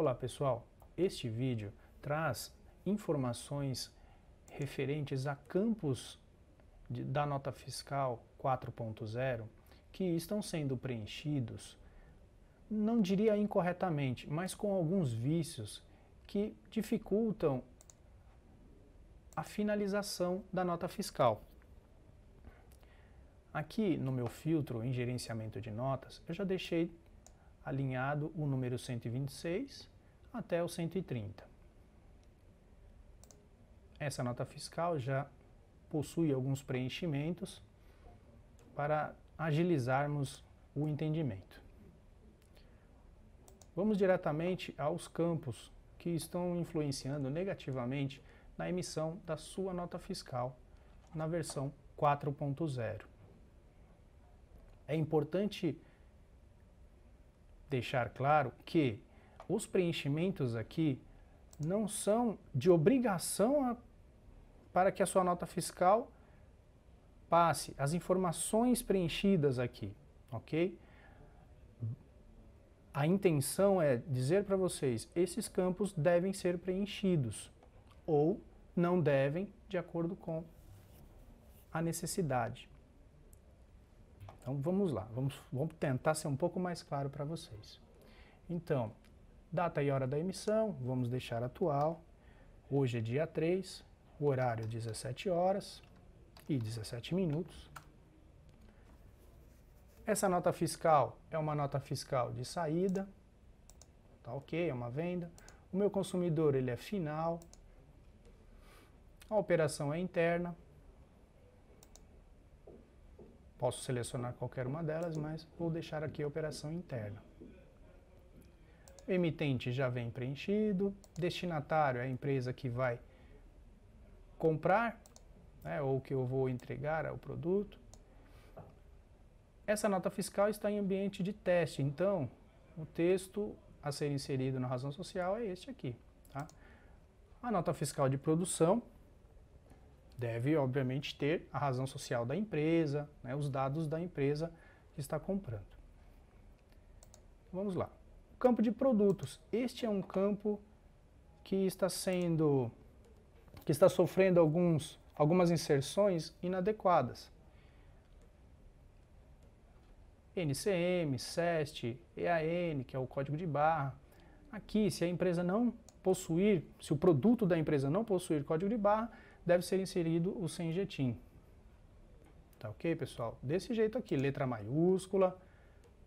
Olá pessoal, este vídeo traz informações referentes a campos de, da nota fiscal 4.0 que estão sendo preenchidos, não diria incorretamente, mas com alguns vícios que dificultam a finalização da nota fiscal. Aqui no meu filtro em gerenciamento de notas, eu já deixei alinhado o número 126 até o 130. Essa nota fiscal já possui alguns preenchimentos para agilizarmos o entendimento. Vamos diretamente aos campos que estão influenciando negativamente na emissão da sua nota fiscal na versão 4.0. É importante deixar claro que os preenchimentos aqui não são de obrigação a, para que a sua nota fiscal passe as informações preenchidas aqui, ok? A intenção é dizer para vocês, esses campos devem ser preenchidos ou não devem, de acordo com a necessidade. Então vamos lá, vamos, vamos tentar ser um pouco mais claro para vocês. Então, data e hora da emissão, vamos deixar atual. Hoje é dia 3, o horário 17 horas e 17 minutos. Essa nota fiscal é uma nota fiscal de saída, tá ok, é uma venda. O meu consumidor ele é final, a operação é interna, Posso selecionar qualquer uma delas, mas vou deixar aqui a operação interna. O emitente já vem preenchido, destinatário é a empresa que vai comprar, né, ou que eu vou entregar ao produto. Essa nota fiscal está em ambiente de teste, então o texto a ser inserido na razão social é este aqui. Tá? A nota fiscal de produção deve, obviamente, ter a razão social da empresa, né, os dados da empresa que está comprando. Então, vamos lá. campo de produtos. Este é um campo que está sendo, que está sofrendo alguns, algumas inserções inadequadas. NCM, SEST, EAN, que é o código de barra. Aqui, se a empresa não possuir, se o produto da empresa não possuir código de barra, deve ser inserido o senjetim. Tá ok, pessoal? Desse jeito aqui, letra maiúscula,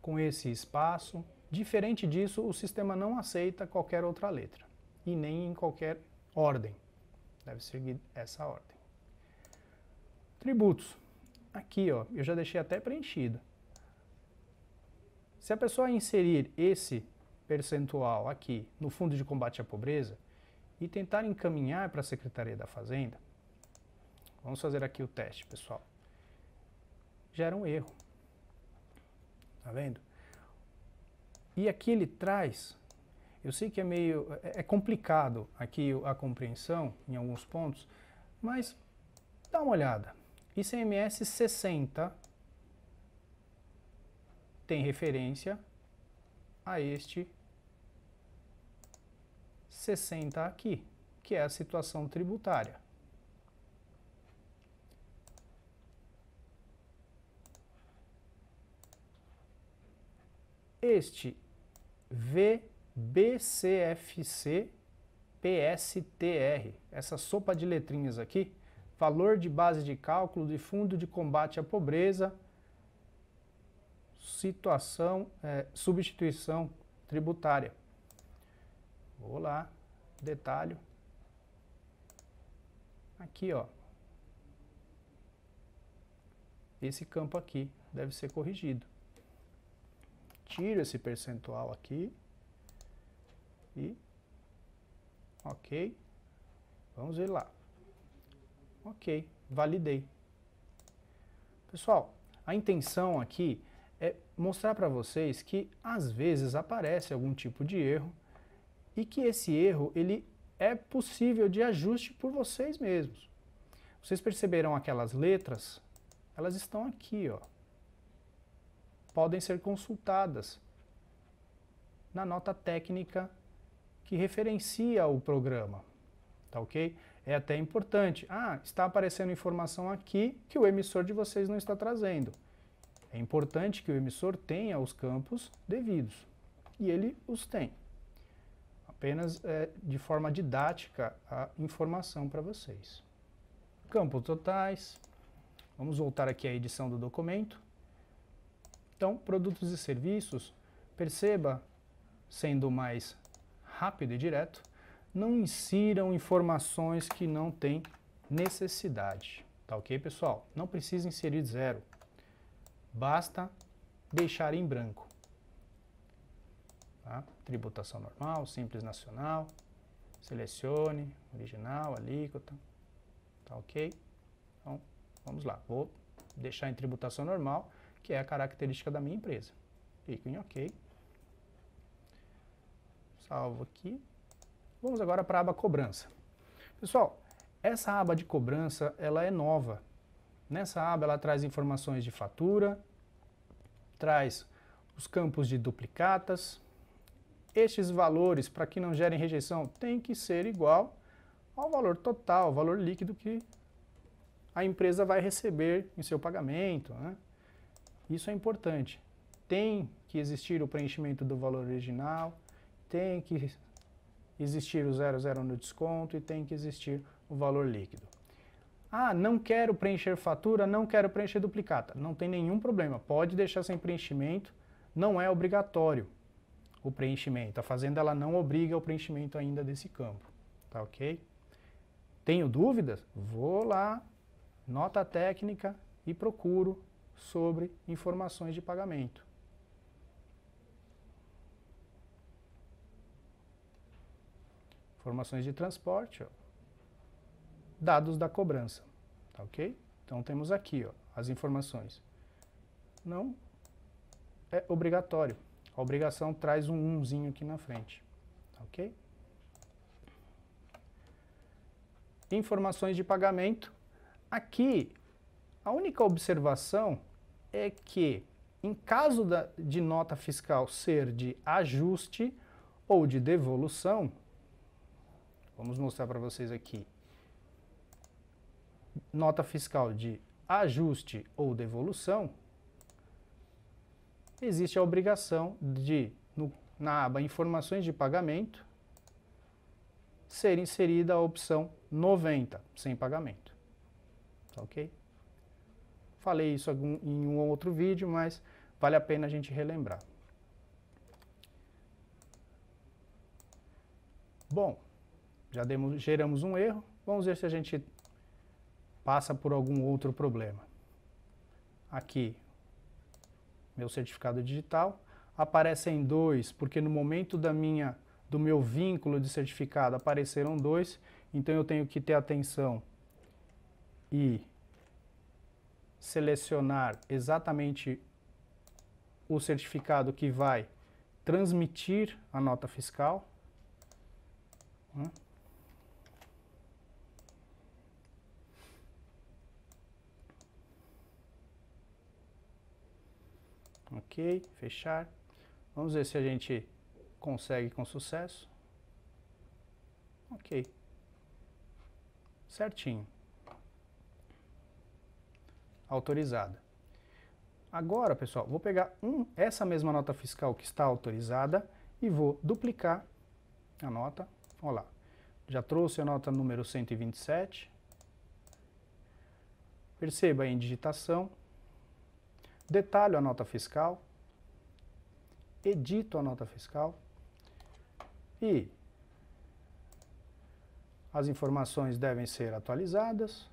com esse espaço. Diferente disso, o sistema não aceita qualquer outra letra, e nem em qualquer ordem. Deve seguir essa ordem. Tributos. Aqui, ó, eu já deixei até preenchido. Se a pessoa inserir esse percentual aqui no Fundo de Combate à Pobreza e tentar encaminhar para a Secretaria da Fazenda, Vamos fazer aqui o teste, pessoal. Gera um erro. Tá vendo? E aqui ele traz, eu sei que é meio, é, é complicado aqui a compreensão em alguns pontos, mas dá uma olhada. ICMS 60 tem referência a este 60 aqui, que é a situação tributária. este VBCFC PSTR, essa sopa de letrinhas aqui, valor de base de cálculo de fundo de combate à pobreza, situação, é, substituição tributária. Vou lá, detalhe. Aqui, ó. Esse campo aqui deve ser corrigido tiro esse percentual aqui e ok. Vamos ver lá. Ok, validei. Pessoal, a intenção aqui é mostrar para vocês que às vezes aparece algum tipo de erro e que esse erro ele é possível de ajuste por vocês mesmos. Vocês perceberam aquelas letras? Elas estão aqui, ó podem ser consultadas na nota técnica que referencia o programa. Tá ok? É até importante. Ah, está aparecendo informação aqui que o emissor de vocês não está trazendo. É importante que o emissor tenha os campos devidos. E ele os tem. Apenas é, de forma didática a informação para vocês. Campos totais. Vamos voltar aqui à edição do documento. Então, produtos e serviços, perceba, sendo mais rápido e direto, não insiram informações que não têm necessidade. Tá ok, pessoal? Não precisa inserir zero. Basta deixar em branco. Tá? Tributação normal, simples nacional. Selecione, original, alíquota. Tá ok? Então, vamos lá. Vou deixar em tributação normal que é a característica da minha empresa. Clico em OK. Salvo aqui. Vamos agora para a aba cobrança. Pessoal, essa aba de cobrança, ela é nova. Nessa aba ela traz informações de fatura, traz os campos de duplicatas. Estes valores, para que não gerem rejeição, tem que ser igual ao valor total, o valor líquido que a empresa vai receber em seu pagamento. Né? Isso é importante. Tem que existir o preenchimento do valor original, tem que existir o 00 no desconto e tem que existir o valor líquido. Ah, não quero preencher fatura, não quero preencher duplicata. Não tem nenhum problema, pode deixar sem preenchimento, não é obrigatório o preenchimento. A Fazenda ela não obriga o preenchimento ainda desse campo, tá ok? Tenho dúvidas? Vou lá, nota técnica e procuro sobre informações de pagamento. Informações de transporte, ó. dados da cobrança, tá ok? Então temos aqui ó, as informações. Não é obrigatório. A obrigação traz um umzinho aqui na frente, tá ok? Informações de pagamento. Aqui a única observação é que, em caso da, de nota fiscal ser de ajuste ou de devolução, vamos mostrar para vocês aqui, nota fiscal de ajuste ou devolução, existe a obrigação de, no, na aba Informações de Pagamento, ser inserida a opção 90, sem pagamento. Tá ok? Falei isso em um outro vídeo, mas vale a pena a gente relembrar. Bom, já demos, geramos um erro. Vamos ver se a gente passa por algum outro problema. Aqui, meu certificado digital. Aparecem dois, porque no momento da minha, do meu vínculo de certificado apareceram dois, então eu tenho que ter atenção e selecionar exatamente o certificado que vai transmitir a nota fiscal. Né? Ok, fechar. Vamos ver se a gente consegue com sucesso. Ok. Certinho autorizada. Agora, pessoal, vou pegar um, essa mesma nota fiscal que está autorizada e vou duplicar a nota. Olha lá, já trouxe a nota número 127. Perceba em digitação. Detalho a nota fiscal. Edito a nota fiscal. E as informações devem ser atualizadas.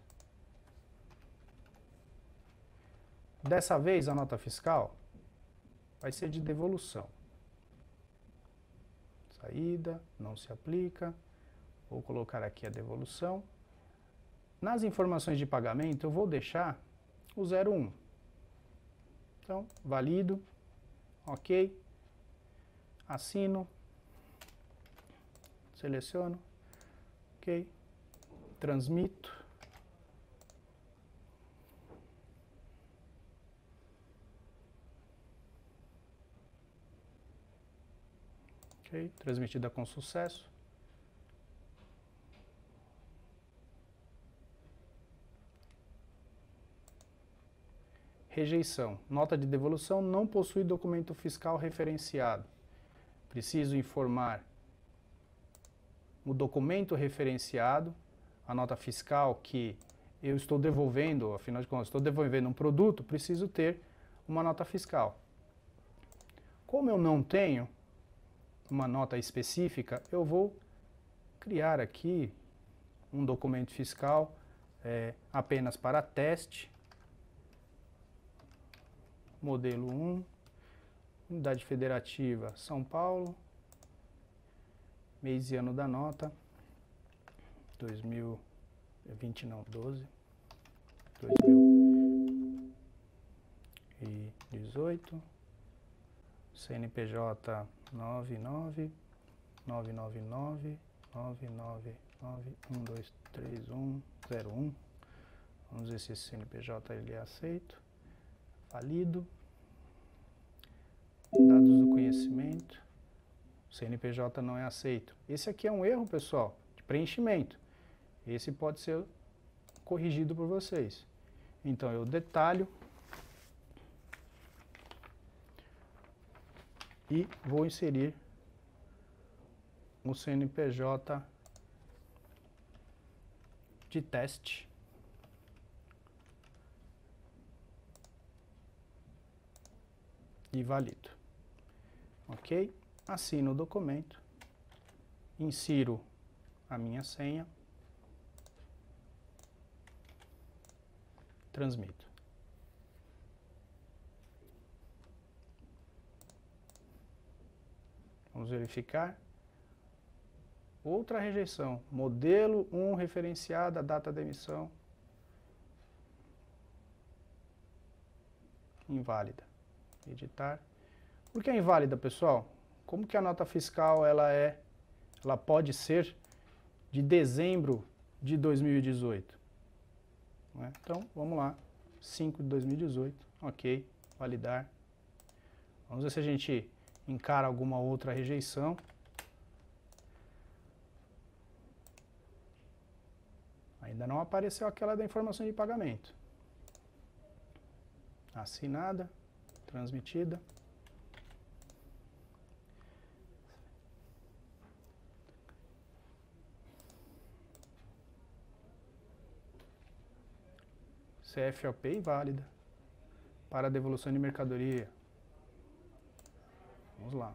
Dessa vez, a nota fiscal vai ser de devolução. Saída, não se aplica. Vou colocar aqui a devolução. Nas informações de pagamento, eu vou deixar o 01. Então, valido, ok, assino, seleciono, ok, transmito, transmitida com sucesso. Rejeição. Nota de devolução não possui documento fiscal referenciado. Preciso informar o documento referenciado, a nota fiscal que eu estou devolvendo, afinal de contas, estou devolvendo um produto, preciso ter uma nota fiscal. Como eu não tenho, uma nota específica, eu vou criar aqui um documento fiscal é, apenas para teste, modelo 1, unidade federativa São Paulo, mês e ano da nota, 2020 não, 12, 2018. CNPJ 99 Vamos ver se esse CNPJ ele é aceito. Falido. Dados do conhecimento. O CNPJ não é aceito. Esse aqui é um erro, pessoal, de preenchimento. Esse pode ser corrigido por vocês. Então, eu detalho e vou inserir o CNPJ de teste. E valido. Ok? Assino o documento, insiro a minha senha, transmito. Vamos verificar. Outra rejeição. Modelo 1 referenciado a data de emissão. Inválida. Editar. Por que é inválida, pessoal? Como que a nota fiscal ela é, ela pode ser de dezembro de 2018? É? Né? Então, vamos lá. 5 de 2018. Ok. Validar. Vamos ver se a gente encara alguma outra rejeição. Ainda não apareceu aquela da informação de pagamento. Assinada, transmitida. CFOP inválida para devolução de mercadoria. Vamos lá.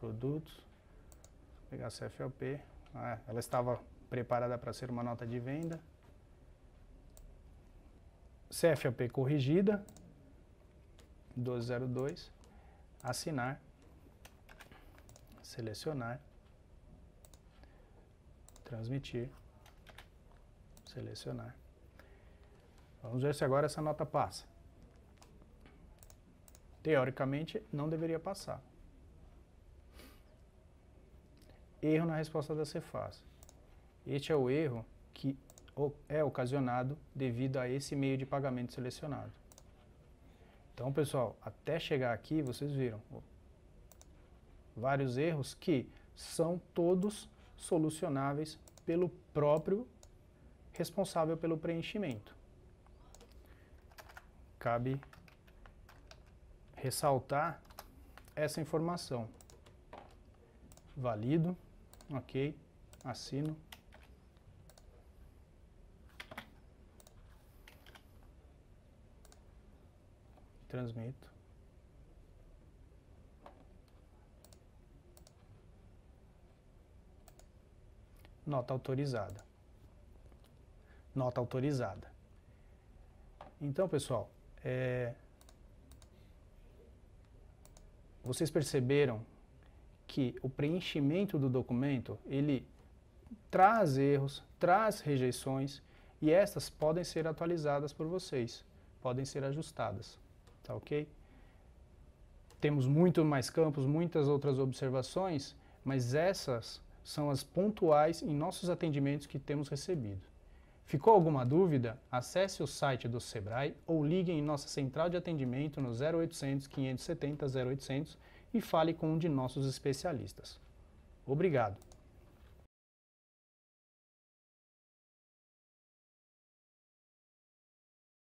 Produtos. Vou pegar CFLP. Ah, ela estava preparada para ser uma nota de venda. CFLP corrigida. 1202. Assinar. Selecionar. Transmitir. Selecionar. Vamos ver se agora essa nota passa. Teoricamente, não deveria passar. Erro na resposta da Cefaz. Este é o erro que é ocasionado devido a esse meio de pagamento selecionado. Então, pessoal, até chegar aqui, vocês viram vários erros que são todos solucionáveis pelo próprio responsável pelo preenchimento. Cabe ressaltar essa informação. Valido, ok, assino. Transmito. Nota autorizada. Nota autorizada. Então, pessoal, é, vocês perceberam que o preenchimento do documento, ele traz erros, traz rejeições e estas podem ser atualizadas por vocês, podem ser ajustadas, tá ok? Temos muito mais campos, muitas outras observações, mas essas são as pontuais em nossos atendimentos que temos recebido. Ficou alguma dúvida? Acesse o site do Sebrae ou ligue em nossa central de atendimento no 0800 570 0800 e fale com um de nossos especialistas. Obrigado!